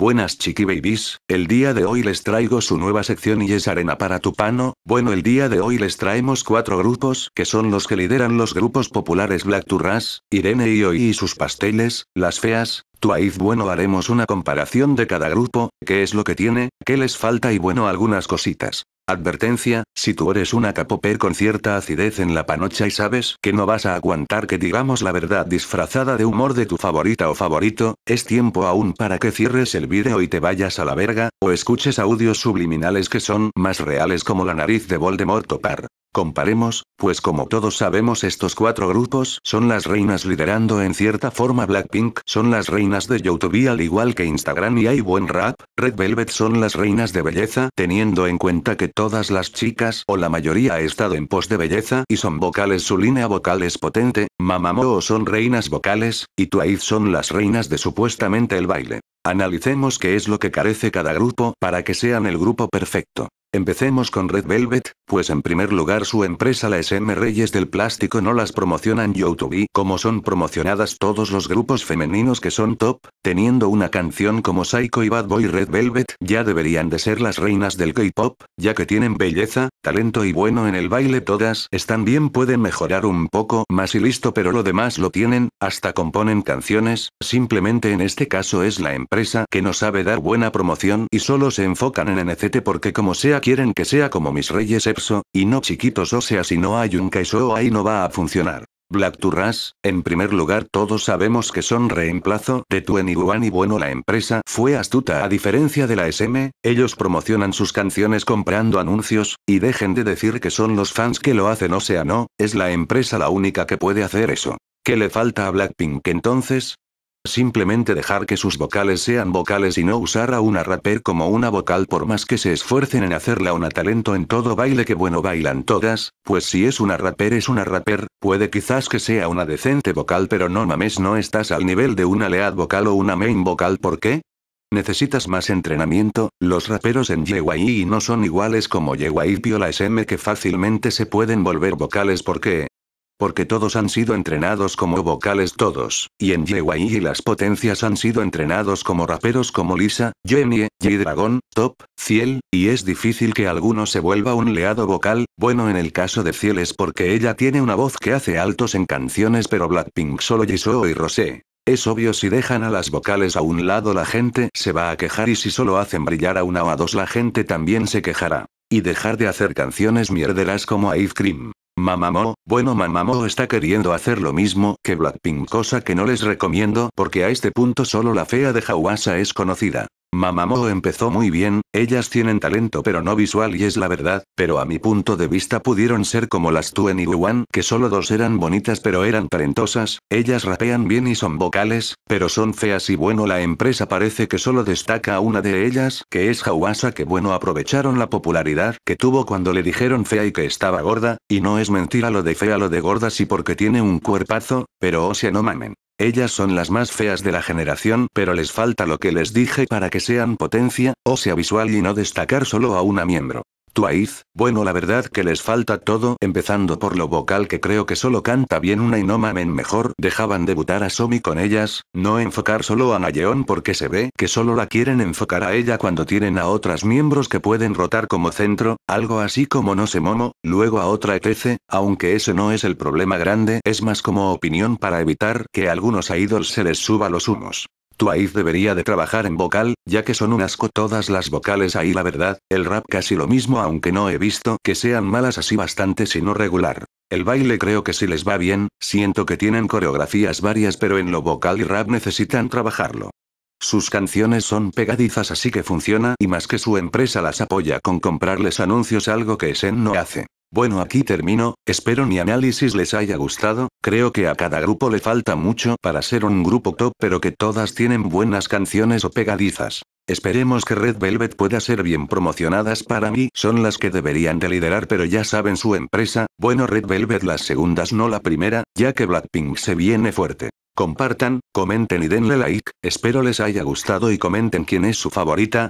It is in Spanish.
Buenas chiquibabies, babies, el día de hoy les traigo su nueva sección y es arena para tu pano, bueno el día de hoy les traemos cuatro grupos, que son los que lideran los grupos populares Black Turras, Irene y Hoy y sus pasteles, Las Feas, aiz bueno haremos una comparación de cada grupo, qué es lo que tiene, qué les falta y bueno algunas cositas. Advertencia, si tú eres una capoper con cierta acidez en la panocha y sabes que no vas a aguantar que digamos la verdad disfrazada de humor de tu favorita o favorito, es tiempo aún para que cierres el vídeo y te vayas a la verga, o escuches audios subliminales que son más reales como la nariz de Voldemort topar. Comparemos, pues como todos sabemos estos cuatro grupos son las reinas liderando en cierta forma Blackpink, son las reinas de Youtube al igual que Instagram y hay buen rap, Red Velvet son las reinas de belleza, teniendo en cuenta que todas las chicas o la mayoría ha estado en pos de belleza y son vocales su línea vocal es potente, Mamamoo son reinas vocales, y Twice son las reinas de supuestamente el baile. Analicemos qué es lo que carece cada grupo para que sean el grupo perfecto. Empecemos con Red Velvet, pues en primer lugar su empresa la SM Reyes del Plástico no las promocionan YouTube como son promocionadas todos los grupos femeninos que son top, teniendo una canción como Psycho y Bad Boy Red Velvet ya deberían de ser las reinas del K-Pop, ya que tienen belleza, talento y bueno en el baile todas están bien pueden mejorar un poco más y listo pero lo demás lo tienen, hasta componen canciones, simplemente en este caso es la empresa que no sabe dar buena promoción y solo se enfocan en NCT porque como sea quieren que sea como mis reyes Epso, y no chiquitos o sea si no hay un queso ahí no va a funcionar. Black Turras, en primer lugar todos sabemos que son reemplazo de Twenty y bueno la empresa fue astuta a diferencia de la SM, ellos promocionan sus canciones comprando anuncios, y dejen de decir que son los fans que lo hacen o sea no, es la empresa la única que puede hacer eso. ¿Qué le falta a Blackpink entonces? Simplemente dejar que sus vocales sean vocales y no usar a una rapper como una vocal por más que se esfuercen en hacerla una talento en todo baile que bueno bailan todas, pues si es una rapper es una rapper, puede quizás que sea una decente vocal pero no mames no estás al nivel de una lead vocal o una main vocal ¿por qué? Necesitas más entrenamiento, los raperos en y no son iguales como YYI la SM que fácilmente se pueden volver vocales porque, porque todos han sido entrenados como vocales todos, y en YY y las potencias han sido entrenados como raperos como Lisa, Jenny, g dragon Top, Ciel, y es difícil que alguno se vuelva un leado vocal, bueno en el caso de Ciel es porque ella tiene una voz que hace altos en canciones pero Blackpink solo Jisoo y Rosé, es obvio si dejan a las vocales a un lado la gente se va a quejar y si solo hacen brillar a una o a dos la gente también se quejará. Y dejar de hacer canciones mierderas como Ice Cream. Mamamo, bueno Mamamo está queriendo hacer lo mismo que Blackpink cosa que no les recomiendo porque a este punto solo la fea de Hawasa es conocida. Mamamoo empezó muy bien, ellas tienen talento pero no visual y es la verdad, pero a mi punto de vista pudieron ser como las Tuen y 1 que solo dos eran bonitas pero eran talentosas, ellas rapean bien y son vocales, pero son feas y bueno la empresa parece que solo destaca a una de ellas, que es Hawasa que bueno aprovecharon la popularidad que tuvo cuando le dijeron fea y que estaba gorda, y no es mentira lo de fea lo de gorda si porque tiene un cuerpazo, pero o no mamen. Ellas son las más feas de la generación, pero les falta lo que les dije para que sean potencia, o sea visual y no destacar solo a una miembro. Tuaiz, bueno la verdad que les falta todo empezando por lo vocal que creo que solo canta bien una y no mamen mejor dejaban debutar a Somi con ellas, no enfocar solo a Nayeon porque se ve que solo la quieren enfocar a ella cuando tienen a otras miembros que pueden rotar como centro, algo así como no se momo, luego a otra etc, aunque ese no es el problema grande es más como opinión para evitar que a algunos idols se les suba los humos. Twice debería de trabajar en vocal, ya que son un asco todas las vocales ahí la verdad, el rap casi lo mismo aunque no he visto que sean malas así bastante sino regular. El baile creo que si les va bien, siento que tienen coreografías varias pero en lo vocal y rap necesitan trabajarlo. Sus canciones son pegadizas así que funciona y más que su empresa las apoya con comprarles anuncios algo que Sen no hace. Bueno, aquí termino, espero mi análisis les haya gustado, creo que a cada grupo le falta mucho para ser un grupo top, pero que todas tienen buenas canciones o pegadizas. Esperemos que Red Velvet pueda ser bien promocionadas para mí, son las que deberían de liderar pero ya saben su empresa, bueno Red Velvet las segundas no la primera, ya que Blackpink se viene fuerte. Compartan, comenten y denle like, espero les haya gustado y comenten quién es su favorita,